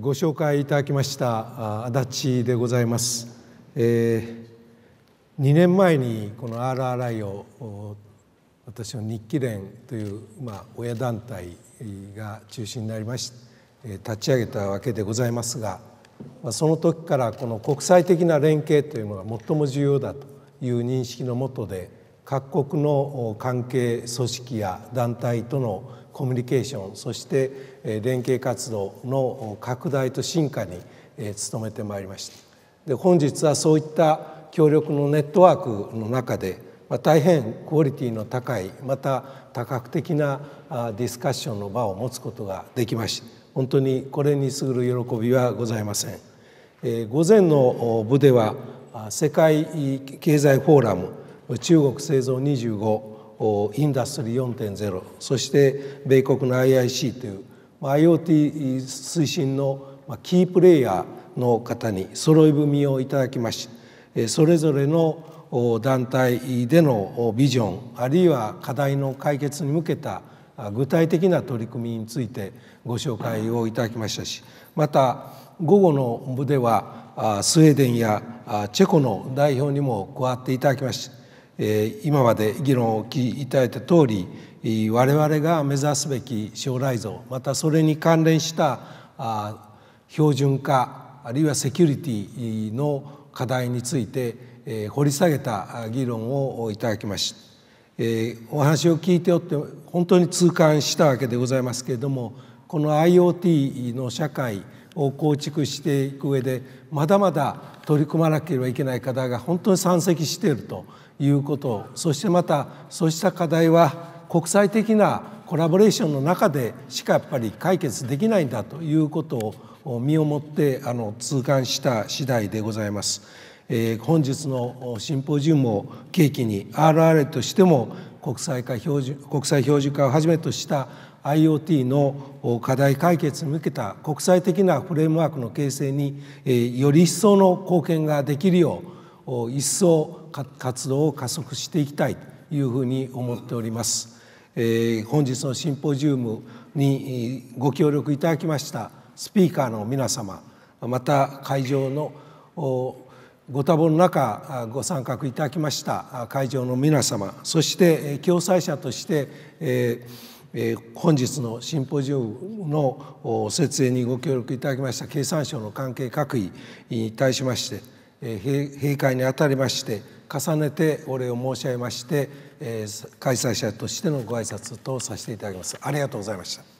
ご紹介いただきました足立でございます、えー、2年前にこの RRI を私の日記連という、まあ、親団体が中心になりまして立ち上げたわけでございますがその時からこの国際的な連携というのが最も重要だという認識のもとで各国の関係組織や団体とのコミュニケーションそして連携活動の拡大と進化に努めてまいりましたで本日はそういった協力のネットワークの中で、ま大変クオリティの高いまた多角的なディスカッションの場を持つことができました本当にこれにすぐる喜びはございません、え午前の部では世界経済フォーラム中国製造25インダストリー4.0そして米国の IIC という IoT 推進のキープレーヤーの方に揃い踏みをいただきましてそれぞれの団体でのビジョンあるいは課題の解決に向けた具体的な取り組みについてご紹介をいただきましたしまた午後の部ではスウェーデンやチェコの代表にも加わっていただきました。え今まで議論を聞いただいた通り我々が目指すべき将来像またそれに関連した標準化あるいはセキュリティの課題について、え掘り下げた議論をいただきました、えお話を聞いておって本当に痛感したわけでございますけれどもこの IoT の社会を構築していく上でまだまだ取り組まなければいけない課題が本当に山積しているということそしてまたそうした課題は国際的なコラボレーションの中でしかやっぱり解決できないんだということを身をもってあの痛感した次第でございます。えー、本日のシンポジウムを契機に RR としても国際化標準国際標準化をはじめとした IoT の課題解決に向けた国際的なフレームワークの形成により一層の貢献ができるよう一層活動を加速していきたいというふうに思っております。本日のシンポジウムにご協力いただきましたスピーカーの皆様また会場のご多忙の中ご参画いただきました会場の皆様そして共催者として、え本日のシンポジウムの設営にご協力いただきました経産省の関係各位に対しまして閉会にあたりまして重ねてお礼を申し上げまして開催者としてのご挨拶とさせていただきますありがとうございました。